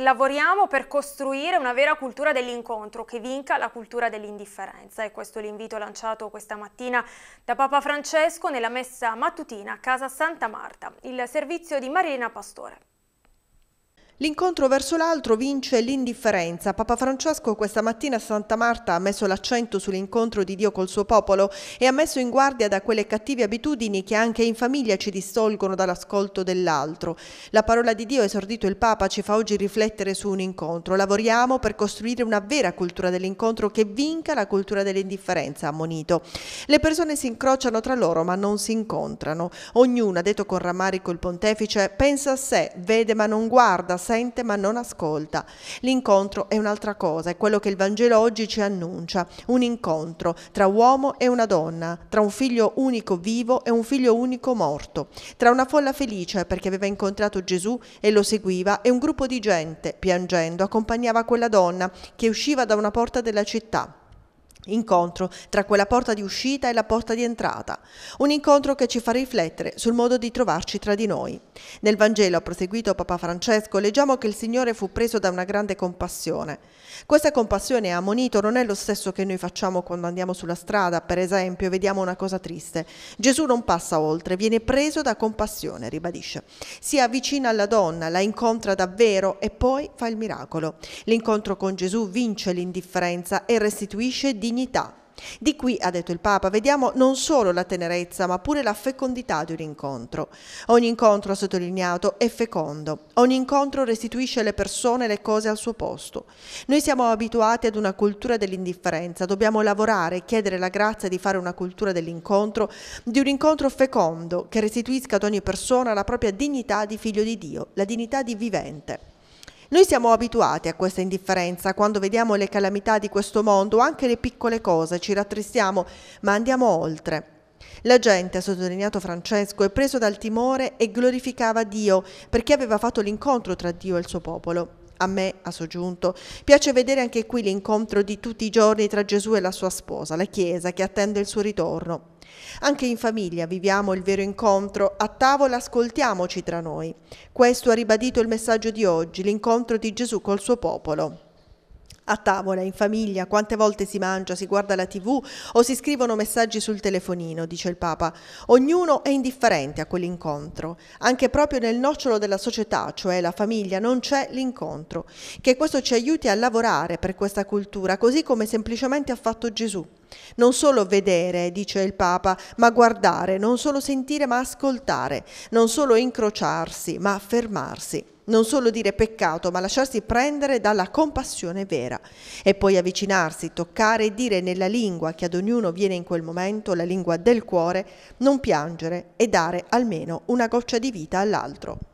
lavoriamo per costruire una vera cultura dell'incontro che vinca la cultura dell'indifferenza e questo è l'invito lanciato questa mattina da Papa Francesco nella messa mattutina a casa Santa Marta, il servizio di Marina Pastore. L'incontro verso l'altro vince l'indifferenza. Papa Francesco questa mattina a Santa Marta ha messo l'accento sull'incontro di Dio col suo popolo e ha messo in guardia da quelle cattive abitudini che anche in famiglia ci distolgono dall'ascolto dell'altro. La parola di Dio, esordito il Papa, ci fa oggi riflettere su un incontro. Lavoriamo per costruire una vera cultura dell'incontro che vinca la cultura dell'indifferenza, ha monito. Le persone si incrociano tra loro ma non si incontrano. Ognuna, detto con rammarico il pontefice, pensa a sé, vede ma non guarda, sa sente ma non ascolta. L'incontro è un'altra cosa, è quello che il Vangelo oggi ci annuncia, un incontro tra uomo e una donna, tra un figlio unico vivo e un figlio unico morto, tra una folla felice perché aveva incontrato Gesù e lo seguiva e un gruppo di gente, piangendo, accompagnava quella donna che usciva da una porta della città. Incontro tra quella porta di uscita e la porta di entrata, un incontro che ci fa riflettere sul modo di trovarci tra di noi. Nel Vangelo, ha proseguito Papa Francesco, leggiamo che il Signore fu preso da una grande compassione. Questa compassione ha ammonito non è lo stesso che noi facciamo quando andiamo sulla strada, per esempio, e vediamo una cosa triste. Gesù non passa oltre, viene preso da compassione, ribadisce. Si avvicina alla donna, la incontra davvero e poi fa il miracolo. L'incontro con Gesù vince l'indifferenza e restituisce dignità dignità. Di qui, ha detto il Papa, vediamo non solo la tenerezza, ma pure la fecondità di un incontro. Ogni incontro, ha sottolineato, è fecondo. Ogni incontro restituisce le persone e le cose al suo posto. Noi siamo abituati ad una cultura dell'indifferenza, dobbiamo lavorare e chiedere la grazia di fare una cultura dell'incontro, di un incontro fecondo che restituisca ad ogni persona la propria dignità di figlio di Dio, la dignità di vivente. Noi siamo abituati a questa indifferenza, quando vediamo le calamità di questo mondo, anche le piccole cose, ci rattristiamo, ma andiamo oltre. La gente, ha sottolineato Francesco, è presa dal timore e glorificava Dio perché aveva fatto l'incontro tra Dio e il suo popolo a me ha soggiunto. Piace vedere anche qui l'incontro di tutti i giorni tra Gesù e la sua sposa, la Chiesa che attende il suo ritorno. Anche in famiglia viviamo il vero incontro, a tavola ascoltiamoci tra noi. Questo ha ribadito il messaggio di oggi, l'incontro di Gesù col suo popolo. A tavola, in famiglia, quante volte si mangia, si guarda la tv o si scrivono messaggi sul telefonino, dice il Papa. Ognuno è indifferente a quell'incontro. Anche proprio nel nocciolo della società, cioè la famiglia, non c'è l'incontro. Che questo ci aiuti a lavorare per questa cultura, così come semplicemente ha fatto Gesù. Non solo vedere, dice il Papa, ma guardare, non solo sentire, ma ascoltare, non solo incrociarsi, ma fermarsi, non solo dire peccato, ma lasciarsi prendere dalla compassione vera libera, e poi avvicinarsi, toccare e dire nella lingua che ad ognuno viene in quel momento, la lingua del cuore, non piangere e dare almeno una goccia di vita all'altro.